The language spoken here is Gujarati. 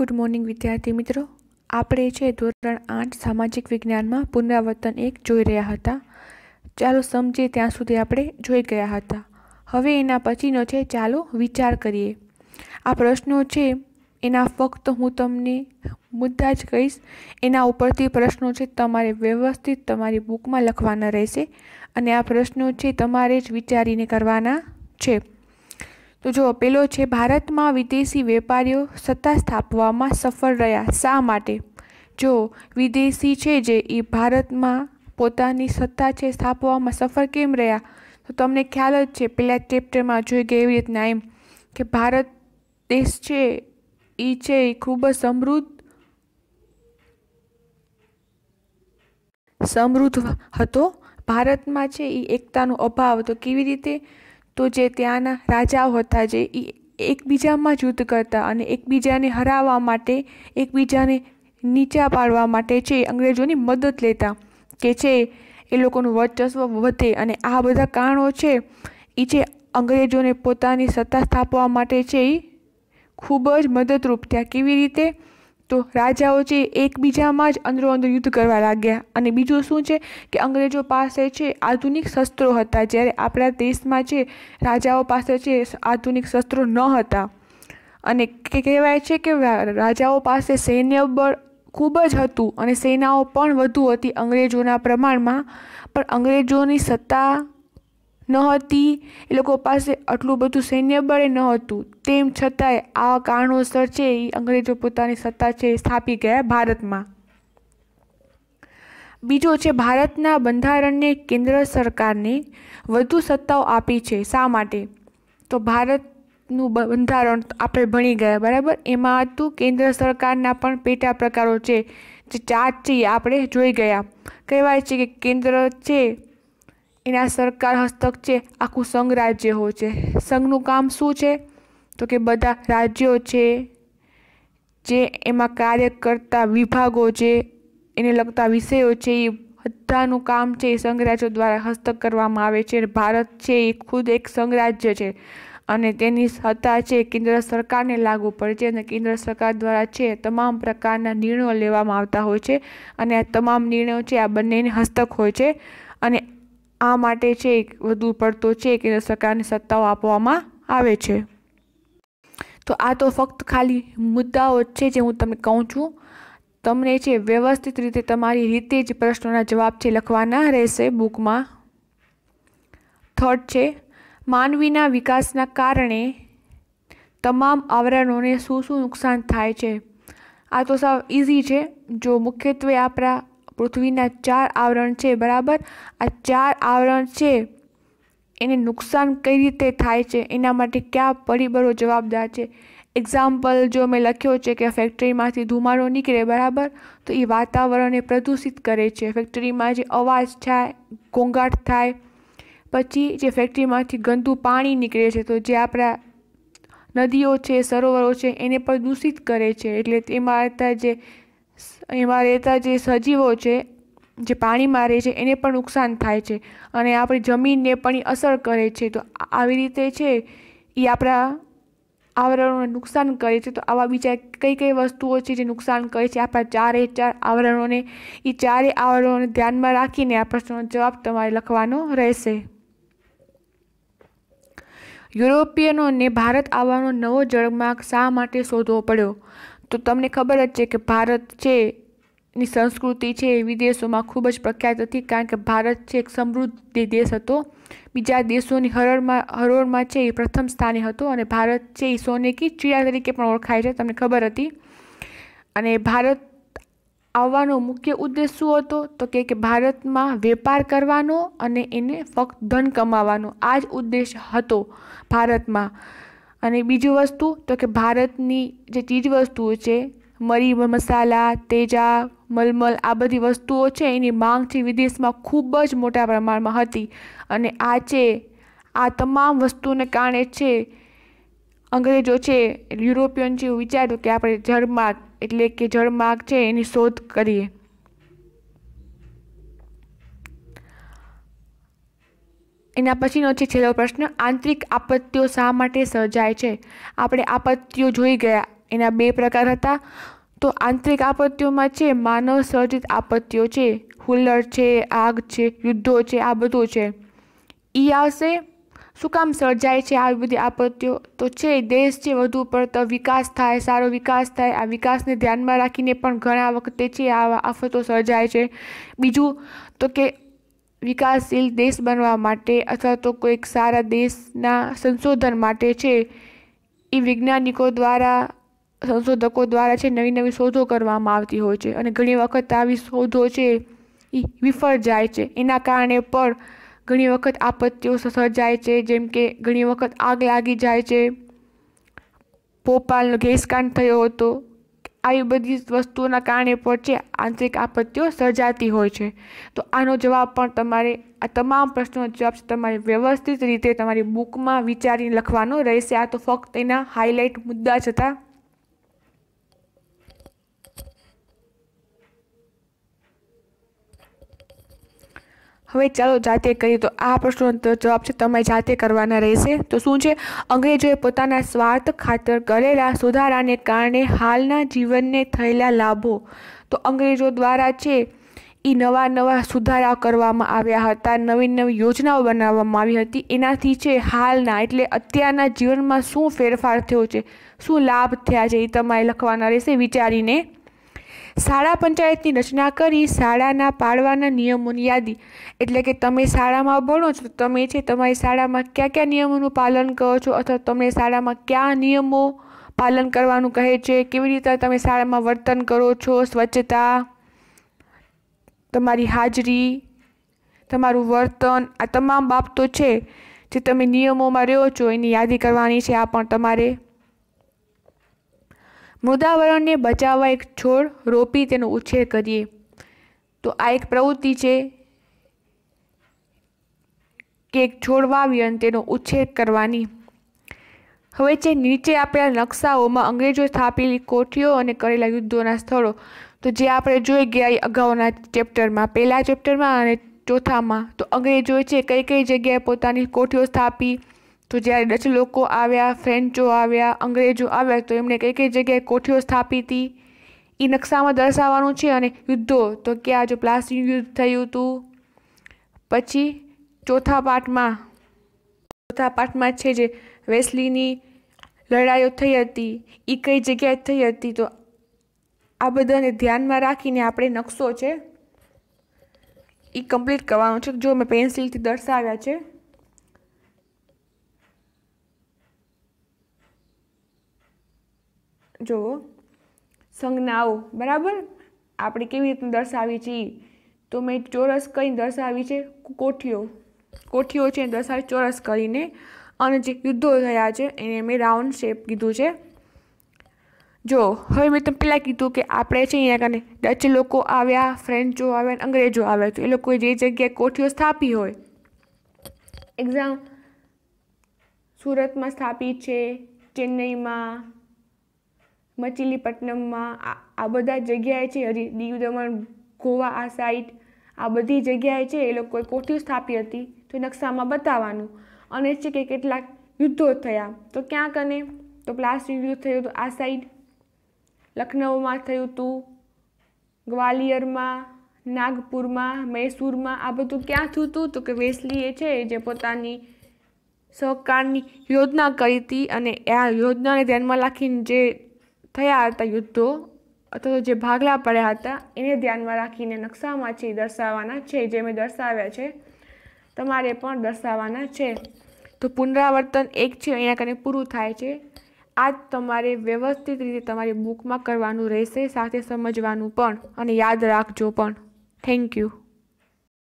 ગુડ મોર્નિંગ વિદ્યાર્થી મિત્રો આપણે છે ધોરણ આઠ સામાજિક વિજ્ઞાનમાં પુનરાવર્તન એક જોઈ રહ્યા હતા ચાલો સમજે ત્યાં સુધી આપણે જોઈ ગયા હતા હવે એના પછીનો છે ચાલો વિચાર કરીએ આ પ્રશ્નો છે એના ફક્ત હું તમને મુદ્દા જ કહીશ એના ઉપરથી પ્રશ્નો છે તમારે વ્યવસ્થિત તમારી બુકમાં લખવાના રહેશે અને આ પ્રશ્નો છે તમારે જ વિચારીને કરવાના છે તો જો પેલો છે ભારતમાં વિદેશી વેપારીઓ સત્તા સ્થાપવામાં સફળ રહ્યા શા માટે જો વિદેશી છે જે એ ભારતમાં પોતાની સત્તા છે સ્થાપવામાં સફળ કેમ રહ્યા તો તમને ખ્યાલ જ છે પહેલાં ચેપ્ટરમાં જોઈ કે એવી રીતના એમ કે ભારત દેશ છે એ છે એ ખૂબ જ સમૃદ્ધ સમૃદ્ધ હતો ભારતમાં છે એ એકતાનો અભાવ હતો કેવી રીતે તો જે ત્યાંના રાજાઓ હતા જે એ એકબીજામાં યુદ્ધ કરતા અને એકબીજાને હરાવવા માટે એકબીજાને નીચા પાડવા માટે છે અંગ્રેજોની મદદ લેતા કે છે એ લોકોનું વર્ચસ્વ વધે અને આ બધા કારણો છે એ જે અંગ્રેજોને પોતાની સત્તા સ્થાપવા માટે છે એ ખૂબ જ મદદરૂપ થયા કેવી રીતે તો રાજાઓ છે એકબીજામાં જ અંદરો અંદર યુદ્ધ કરવા લાગ્યા અને બીજું શું છે કે અંગ્રેજો પાસે છે આધુનિક શસ્ત્રો હતા જ્યારે આપણા દેશમાં છે રાજાઓ પાસે છે આધુનિક શસ્ત્રો ન હતા અને કહેવાય છે કે રાજાઓ પાસે સૈન્ય બળ ખૂબ જ હતું અને સેનાઓ પણ વધુ હતી અંગ્રેજોના પ્રમાણમાં પણ અંગ્રેજોની સત્તા નહોતી એ લોકો પાસે આટલું બધું સૈન્ય બળે નહોતું તેમ છતાંય આ કારણોસર છે એ અંગ્રેજો પોતાની સત્તા છે સ્થાપી ગયા ભારતમાં બીજો છે ભારતના બંધારણને કેન્દ્ર સરકારને વધુ સત્તાઓ આપી છે શા માટે તો ભારતનું બંધારણ આપણે ભણી ગયા બરાબર એમાં હતું કેન્દ્ર સરકારના પણ પેટા પ્રકારો છે જે ચાર છે એ આપણે જોઈ ગયા કહેવાય છે કે કેન્દ્ર છે એના સરકાર હસ્તક છે આખું સંઘ રાજ્ય હોય છે સંઘનું કામ શું છે તો કે બધા રાજ્યો છે જે એમાં કાર્ય કરતા વિભાગો છે એને લગતા વિષયો છે એ બધાનું કામ છે એ સંઘરાજ્યો દ્વારા હસ્તક કરવામાં આવે છે ભારત છે એ ખુદ એક સંઘરાજ્ય છે અને તેની સત્તા છે કેન્દ્ર સરકારને લાગુ પડે છે અને કેન્દ્ર સરકાર દ્વારા છે તમામ પ્રકારના નિર્ણયો લેવામાં આવતા હોય છે અને આ તમામ નિર્ણયો છે આ બંનેને હસ્તક હોય છે અને આ માટે ચેક વધુ પડતો છે કે સરકારની સત્તાઓ આપવામાં આવે છે તો આ તો ફક્ત ખાલી મુદ્દાઓ છે જે હું તમને કહું છું તમને છે વ્યવસ્થિત રીતે તમારી રીતે જ પ્રશ્નોના જવાબ છે લખવાના રહેશે બુકમાં થર્ડ છે માનવીના વિકાસના કારણે તમામ આવરણોને શું શું નુકસાન થાય છે આ તો સાવ ઇઝી છે જો મુખ્યત્વે આપણા પૃથ્વીના ચાર આવરણ છે બરાબર આ ચાર આવરણ છે એને નુકસાન કઈ રીતે થાય છે એના માટે કયા પરિબળો જવાબદાર છે એક્ઝામ્પલ જો મેં લખ્યો છે કે ફેક્ટરીમાંથી ધુમાડો નીકળે બરાબર તો એ વાતાવરણને પ્રદૂષિત કરે છે ફેક્ટરીમાં જે અવાજ થાય ઘોંઘાટ થાય પછી જે ફેક્ટરીમાંથી ગંદુ પાણી નીકળે છે તો જે આપણા નદીઓ છે સરોવરો છે એને પણ દૂષિત કરે છે એટલે તેમાં જે એમાં રહેતા જે સજીવો છે જે પાણી મારે છે એને પણ નુકસાન થાય છે અને આપણી જમીનને પણ અસર કરે છે તો આવી રીતે છે એ આપણા આવરણોને નુકસાન કરે છે તો આવા બીજા કઈ કઈ વસ્તુઓ છે જે નુકસાન કરે છે આપણા ચારે ચાર આવરણોને એ ચારે આવરણોને ધ્યાનમાં રાખીને આ પ્રશ્નનો જવાબ તમારે લખવાનો રહેશે યુરોપિયનોને ભારત આવવાનો નવો જળમાર્ગ શા માટે શોધવો પડ્યો તો તમને ખબર જ છે કે ભારત છે ની સંસ્કૃતિ છે એ વિદેશોમાં ખૂબ જ પ્રખ્યાત હતી કારણ કે ભારત છે એક સમૃદ્ધ દેશ હતો બીજા દેશોની હરોળમાં હરોળમાં છે એ પ્રથમ સ્થાને હતો અને ભારત છે એ સોનેકી કી ચીડા તરીકે પણ ઓળખાય છે તમને ખબર હતી અને ભારત આવવાનો મુખ્ય ઉદ્દેશ શું હતો તો કે કે ભારતમાં વેપાર કરવાનો અને એને ફક્ત ધન કમાવાનો આ જ ઉદ્દેશ હતો ભારતમાં અને બીજી વસ્તુ તો કે ભારતની જે ચીજવસ્તુઓ છે મરી મસાલા તેજા મલમલ આ બધી વસ્તુઓ છે એની માંગ છે વિદેશમાં ખૂબ જ મોટા પ્રમાણમાં હતી અને આ છે આ તમામ વસ્તુને કારણે છે અંગ્રેજો છે યુરોપિયન છે વિચાર્યું કે આપણે જળમાર્ગ એટલે કે જળમાર્ગ છે એની શોધ કરીએ એના પછીનો છે છેલ્લો પ્રશ્ન આંતરિક આપત્તિઓ શા માટે સર્જાય છે આપણે આપત્તિઓ જોઈ ગયા એના બે પ્રકાર હતા તો આંતરિક આપત્તિઓમાં છે માનવ સર્જિત આપત્તિઓ છે હુલ્લર છે આગ છે યુદ્ધો છે આ બધું છે એ આવશે શું કામ સર્જાય છે આવી બધી આપત્તિઓ તો છે દેશ છે વધુ પડતો વિકાસ થાય સારો વિકાસ થાય આ વિકાસને ધ્યાનમાં રાખીને પણ ઘણા વખતે છે આવા આફતો સર્જાય છે બીજું તો કે વિકાસશીલ દેશ બનવા માટે અથવા તો કોઈક સારા દેશના સંશોધન માટે છે એ વૈજ્ઞાનિકો દ્વારા સંશોધકો દ્વારા છે નવી નવી શોધો કરવામાં આવતી હોય છે અને ઘણી વખત આવી શોધો છે એ વિફળ જાય છે એના કારણે પણ ઘણી વખત આપત્તિઓ સર્જાય છે જેમ કે ઘણી વખત આગ લાગી જાય છે ભોપાલનો ગેસકાંડ થયો હતો આવી બધી વસ્તુઓના કારણે પણ છે આંતરિક આપત્તિઓ સર્જાતી હોય છે તો આનો જવાબ પણ તમારે આ તમામ પ્રશ્નોનો જવાબ છે તમારે વ્યવસ્થિત રીતે તમારી બુકમાં વિચારીને લખવાનો રહેશે આ તો ફક્ત એના હાઇલાઇટ મુદ્દા છતાં હવે ચાલો જાતે કરીએ તો આ પ્રશ્નનો જવાબ છે તમે જાતે કરવાના રહેશે તો શું છે અંગ્રેજોએ પોતાના સ્વાર્થ ખાતર કરેલા સુધારાને કારણે હાલના જીવનને થયેલા લાભો તો અંગ્રેજો દ્વારા છે એ નવા નવા સુધારા કરવામાં આવ્યા હતા નવી નવી યોજનાઓ બનાવવામાં આવી હતી એનાથી છે હાલના એટલે અત્યારના જીવનમાં શું ફેરફાર થયો છે શું લાભ થયા છે એ તમારે લખવાના રહેશે વિચારીને શાળા પંચાયતની રચના કરી શાળાના પાળવાના નિયમોની યાદી એટલે કે તમે શાળામાં ભણો છો તમે છે તમારી શાળામાં કયા કયા નિયમોનું પાલન કરો છો અથવા તમને શાળામાં કયા નિયમો પાલન કરવાનું કહે છે કેવી રીતે તમે શાળામાં વર્તન કરો છો સ્વચ્છતા તમારી હાજરી તમારું વર્તન આ તમામ બાબતો છે જે તમે નિયમોમાં રહ્યો છો એની યાદી કરવાની છે આ પણ તમારે મૃદાવરણને બચાવવા એક છોડ રોપી તેનો ઉછેર કરીએ તો આ એક પ્રવૃત્તિ છે કે એક છોડ વાવી અને તેનો ઉછેર કરવાની હવે જે નીચે આપેલા નકશાઓમાં અંગ્રેજો સ્થાપેલી કોઠીઓ અને કરેલા યુદ્ધોના સ્થળો તો જે આપણે જોઈ ગયા અગાઉના ચેપ્ટરમાં પહેલા ચેપ્ટરમાં અને ચોથામાં તો અંગ્રેજોએ છે કઈ કઈ જગ્યાએ પોતાની કોઠીઓ સ્થાપી તો જ્યારે ડચ લોકો આવ્યા ફ્રેન્ચો આવ્યા અંગ્રેજો આવ્યા તો એમણે કઈ કઈ જગ્યાએ કોઠીઓ સ્થાપી હતી એ નકશામાં દર્શાવવાનું છે અને યુદ્ધો તો કે આ જો પ્લાસી યુદ્ધ થયું હતું પછી ચોથા પાઠમાં ચોથા પાઠમાં છે જે વેસલીની લડાઈઓ થઈ હતી એ કઈ જગ્યાએ થઈ હતી તો આ બધાને ધ્યાનમાં રાખીને આપણે નકશો છે એ કમ્પ્લીટ કરવાનો છે જો મેં પેન્સિલથી દર્શાવ્યા છે જો સંજ્ઞાઓ બરાબર આપણે કેવી રીતનું દર્શાવીએ છીએ તો મેં ચોરસ કરીને દર્શાવી છે કોઠીઓ કોઠીઓ છે દર્શાવી ચોરસ કરીને અને જે યુદ્ધો થયા છે એને મેં રાઉન્ડ શેપ કીધું છે જો હવે મેં તમને પહેલાં કીધું કે આપણે છે અહીંયા કને ડચ લોકો આવ્યા ફ્રેન્ચો આવ્યા અને અંગ્રેજો આવ્યા તો એ લોકોએ જે જગ્યાએ કોઠીઓ સ્થાપી હોય એક્ઝામ સુરતમાં સ્થાપી છે ચેન્નઈમાં મચિલીપટ્ટનમમાં આ બધા જગ્યાએ છે હજી દીવ દમણ ગોવા આ સાઈડ આ બધી જગ્યાએ છે એ લોકોએ કોઠી સ્થાપી હતી તો નકશામાં બતાવવાનું અને છે કે કેટલાક યુદ્ધો થયા તો ક્યાં કને તો પ્લાસનું યુદ્ધ થયું હતું આ સાઈડ લખનઉમાં થયું હતું ગ્વાલિયરમાં નાગપુરમાં મૈસૂરમાં આ બધું ક્યાં થયું હતું તો કે વેસલીએ છે જે પોતાની સહકારની યોજના કરી હતી અને આ યોજનાને ધ્યાનમાં રાખીને જે થયા હતા યુદ્ધો અથવા તો જે ભાગલા પડ્યા હતા એને ધ્યાનમાં રાખીને નકશામાંથી દર્શાવવાના છે જે મેં દર્શાવ્યા છે તમારે પણ દર્શાવવાના છે તો પુનરાવર્તન એક છે એના કારણે પૂરું થાય છે આ તમારે વ્યવસ્થિત રીતે તમારી બુકમાં કરવાનું રહેશે સાથે સમજવાનું પણ અને યાદ રાખજો પણ થેન્ક યુ